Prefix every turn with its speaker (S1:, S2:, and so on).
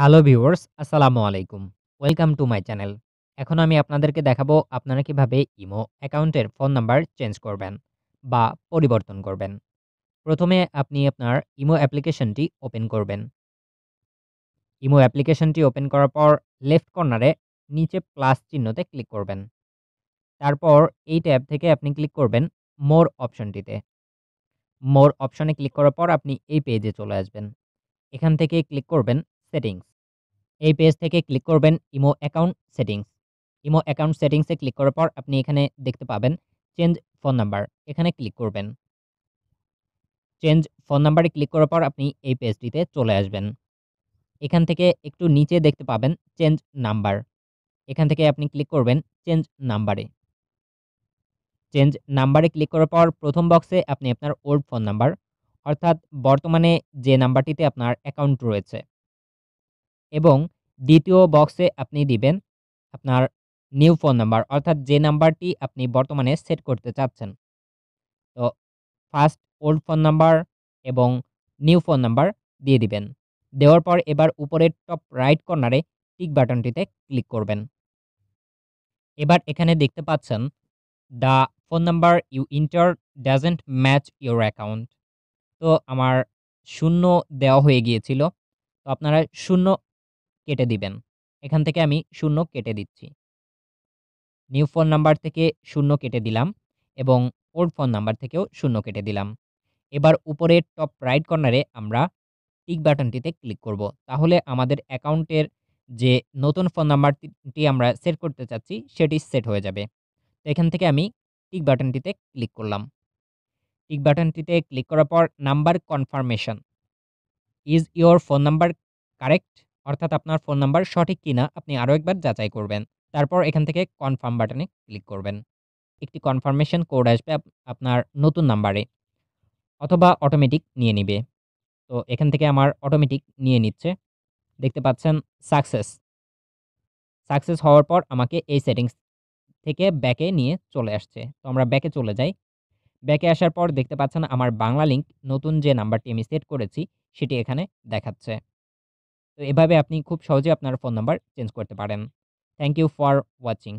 S1: hello viewers আসসালামু আলাইকুম welcome to my channel এখন আমি আপনাদেরকে দেখাবো আপনারা কীভাবে ইমো অ্যাকাউন্টের ফোন নাম্বার চেঞ্জ করবেন বা পরিবর্তন করবেন প্রথমে আপনি আপনার ইমো অ্যাপ্লিকেশনটি ওপেন করবেন ইমো অ্যাপ্লিকেশনটি ওপেন করার পর লেফট কর্নারে নিচে প্লাস চিহ্নতে ক্লিক করবেন তারপর এই ট্যাব থেকে আপনি ক্লিক করবেন মোর অপশনটিতে মোর অপশনে ক্লিক করার পর আপনি এই পেজে চলে আসবেন এখান থেকে ক্লিক করবেন সেটিংস এই পেজ থেকে ক্লিক করবেন imo account settings imo account সেটিংসে ক্লিক করার পর আপনি এখানে দেখতে পাবেন চেঞ্জ ফোন নাম্বার এখানে ক্লিক করবেন চেঞ্জ ফোন নাম্বারে ক্লিক করার পর আপনি এই পেজটিতে চলে আসবেন এখান থেকে একটু নিচে দেখতে পাবেন চেঞ্জ নাম্বার এখান থেকে আপনি ক্লিক করবেন চেঞ্জ নাম্বারে চেঞ্জ নাম্বারে ক্লিক করার পর প্রথম বক্সে আপনি আপনার ওল্ড ফোন নাম্বার অর্থাৎ বর্তমানে যে নাম্বারটিতে আপনার অ্যাকাউন্ট রয়েছে এবং দ্বিতীয় বক্সে আপনি দিবেন আপনার নিউ ফোন নাম্বার অর্থাৎ যে নাম্বারটি আপনি বর্তমানে সেট করতে চাচ্ছেন তো ফার্স্ট ওল্ড ফোন নাম্বার এবং নিউ ফোন নাম্বার দিয়ে দিবেন দেওয়ার পর এবার উপরের টপ রাইট কর্নারে টিক বাটনটিতে ক্লিক করবেন এবার এখানে দেখতে পাচ্ছেন the phone number you enter doesn't match your account তো আমার শূন্য দেওয়া হয়ে গিয়েছিল তো আপনারা শূন্য কেটে দিবেন এখান থেকে আমি শূন্য কেটে দিচ্ছি নিউ ফোন নাম্বার থেকে শূন্য কেটে দিলাম এবং ওল্ড ফোন নাম্বার থেকেও শূন্য কেটে দিলাম এবার উপরে টপ রাইট কর্নারে আমরা টিক বাটনটিতে ক্লিক করব তাহলে আমাদের অ্যাকাউন্টের যে নতুন ফোন নাম্বারটি আমরা সেট করতে চাচ্ছি সেটি সেট হয়ে যাবে তো এখান থেকে আমি টিক বাটনটিতে ক্লিক করলাম টিক বাটনটিতে ক্লিক করার পর number confirmation is your phone number correct অর্থাৎ আপনার ফোন নাম্বার সঠিক কিনা আপনি আরও একবার যাচাই করবেন তারপর এখান থেকে কনফার্ম বাটনে ক্লিক করবেন একটি কনফার্মেশন কোড আসবে আপনার নতুন নাম্বারে অথবা অটোমেটিক নিয়ে নিবে তো এখান থেকে আমার অটোমেটিক নিয়ে নিচ্ছে দেখতে পাচ্ছেন সাকসেস সাকসেস হওয়ার পর আমাকে এই সেটিংস থেকে ব্যাকে নিয়ে চলে আসছে তো আমরা ব্যাকে চলে যাই ব্যাকে আসার পর দেখতে পাচ্ছেন আমার বাংলা লিঙ্ক নতুন যে নাম্বারটি আমি সেট করেছি সেটি এখানে দেখাচ্ছে তো এভাবে আপনি খুব সহজে আপনার ফোন নাম্বার চেঞ্জ করতে পারেন থ্যাংক ইউ ফর ওয়াচিং